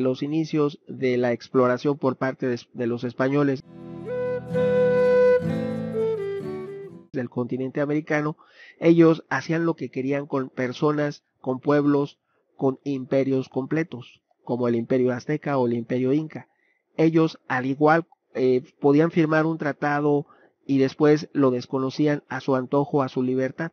los inicios de la exploración por parte de, los españoles del continente americano, ellos hacían lo que querían con personas, con pueblos, con imperios completos, como el imperio azteca o el imperio inca. Ellos, al igual, eh, podían firmar un tratado y después lo desconocían a su antojo, a su libertad.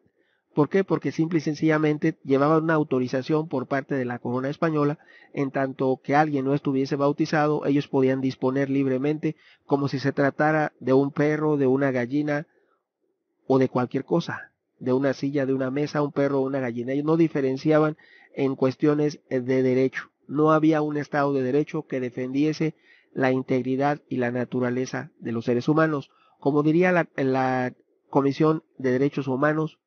¿Por qué? Porque simple y sencillamente llevaban una autorización por parte de la corona española, en tanto que alguien no estuviese bautizado, ellos podían disponer libremente como si se tratara de un perro, de una gallina o de cualquier cosa, de una silla, de una mesa, un perro o una gallina. Ellos no diferenciaban en cuestiones eh, de derecho. No había un Estado de derecho que defendiese la integridad y la naturaleza de los seres humanos. Como diría la Comisión de Derechos Humanos,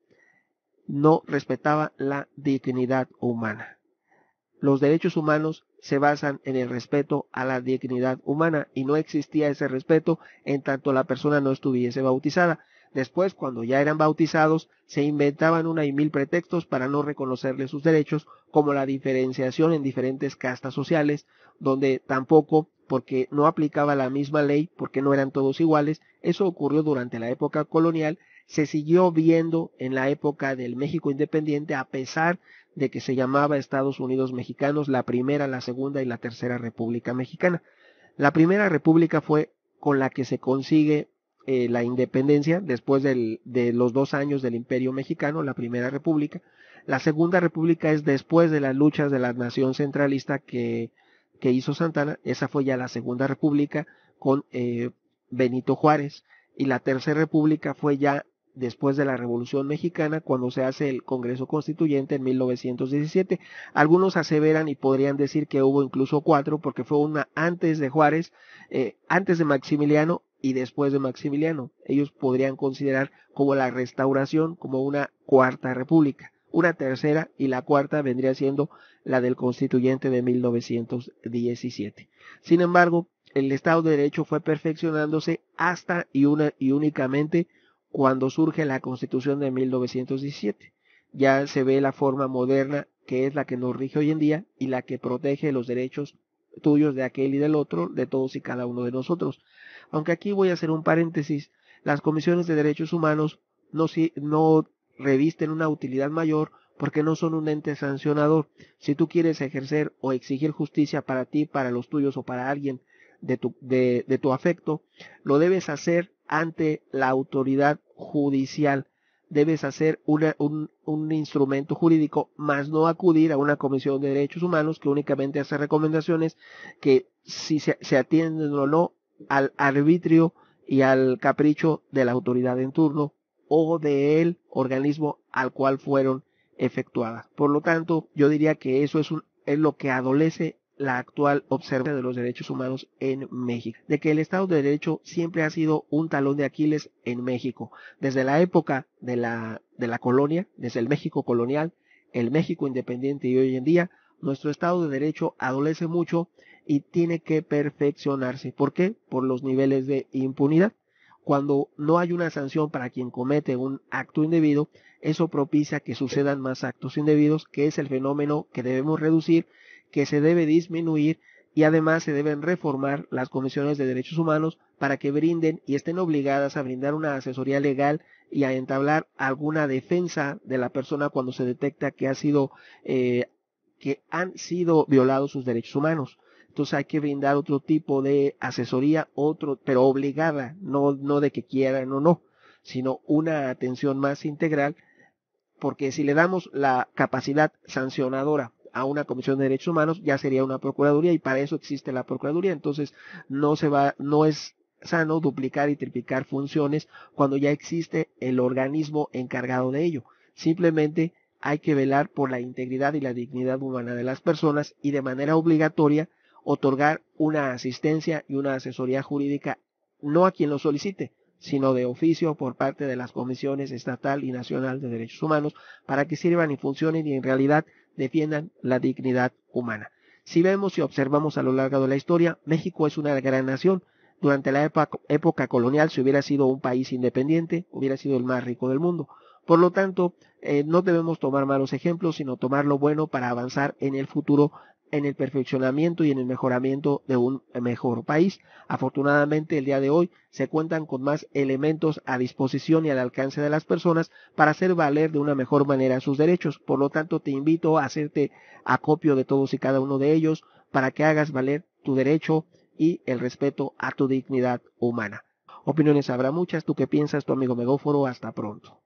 no respetaba la dignidad humana. Los derechos humanos se basan en el respeto a la dignidad humana y no existía ese respeto en tanto la persona no estuviese bautizada. Después, cuando ya eran bautizados, se inventaban una y mil pretextos para no reconocerle sus derechos, como la diferenciación en diferentes castas sociales, donde tampoco porque no aplicaba la misma ley, porque no eran todos iguales. Eso ocurrió durante la época colonial, se siguió viendo en la época del México independiente, a pesar de que se llamaba Estados Unidos Mexicanos la primera, la segunda y la tercera República Mexicana. La primera República fue con la que se consigue eh, la independencia después del, de los dos años del Imperio Mexicano, la Primera República. La Segunda República es después de las luchas de la nación centralista que que hizo Santana, esa fue ya la Segunda República con eh, Benito Juárez, y la Tercera República fue ya después de la Revolución Mexicana, cuando se hace el Congreso Constituyente en 1917. Algunos aseveran y podrían decir que hubo incluso cuatro, porque fue una antes de Juárez, eh, antes de Maximiliano y después de Maximiliano. Ellos podrían considerar como la restauración, como una cuarta república una tercera y la cuarta vendría siendo la del constituyente de 1917. Sin embargo, el Estado de Derecho fue perfeccionándose hasta y, únicamente cuando surge la Constitución de 1917. Ya se ve la forma moderna que es la que nos rige hoy en día y la que protege los derechos tuyos de aquel y del otro, de todos y cada uno de nosotros. Aunque aquí voy a hacer un paréntesis, las comisiones de derechos humanos no, no revisten una utilidad mayor porque no son un ente sancionador. Si tú quieres ejercer o exigir justicia para ti, para los tuyos o para alguien de tu, afecto, lo debes hacer ante la autoridad judicial. Debes hacer un, instrumento jurídico, más no acudir a una comisión de derechos humanos que únicamente hace recomendaciones que si se, se atienden o no al arbitrio y al capricho de la autoridad en turno o del organismo al cual fueron efectuadas. Por lo tanto, yo diría que eso es, un, es lo que adolece la actual observancia de los derechos humanos en México, de que el Estado de Derecho siempre ha sido un talón de Aquiles en México, desde la época de la, de la colonia, desde el México colonial, el México independiente y hoy en día, nuestro Estado de Derecho adolece mucho y tiene que perfeccionarse. ¿Por qué? Por los niveles de impunidad cuando no hay una sanción para quien comete un acto indebido, eso propicia que sucedan más actos indebidos, que es el fenómeno que debemos reducir, que se debe disminuir y además se deben reformar las comisiones de derechos humanos para que brinden y estén obligadas a brindar una asesoría legal y a entablar alguna defensa de la persona cuando se detecta que ha sido eh, que han sido violados sus derechos humanos. Entonces hay que brindar otro tipo de asesoría, otro, pero obligada, no, no de que quieran o no, sino una atención más integral, porque si le damos la capacidad sancionadora a una comisión de derechos humanos, ya sería una procuraduría y para eso existe la procuraduría. Entonces no se va, no es sano duplicar y triplicar funciones cuando ya existe el organismo encargado de ello. Simplemente hay que velar por la integridad y la dignidad humana de las personas y de manera obligatoria otorgar una asistencia y una asesoría jurídica no a quien lo solicite, sino de oficio por parte de las comisiones estatal y nacional de derechos humanos para que sirvan y funcionen y en realidad defiendan la dignidad humana. Si vemos y observamos a lo largo de la historia, México es una gran nación. Durante la época colonial, si hubiera sido un país independiente, hubiera sido el más rico del mundo. Por lo tanto, eh, no debemos tomar malos ejemplos, sino tomar lo bueno para avanzar en el futuro en el perfeccionamiento y en el mejoramiento de un mejor país. Afortunadamente, el día de hoy se cuentan con más elementos a disposición y al alcance de las personas para hacer valer de una mejor manera sus derechos. Por lo tanto, te invito a hacerte acopio de todos y cada uno de ellos para que hagas valer tu derecho y el respeto a tu dignidad humana. Opiniones habrá muchas. ¿Tú qué piensas, tu amigo Megóforo? Hasta pronto.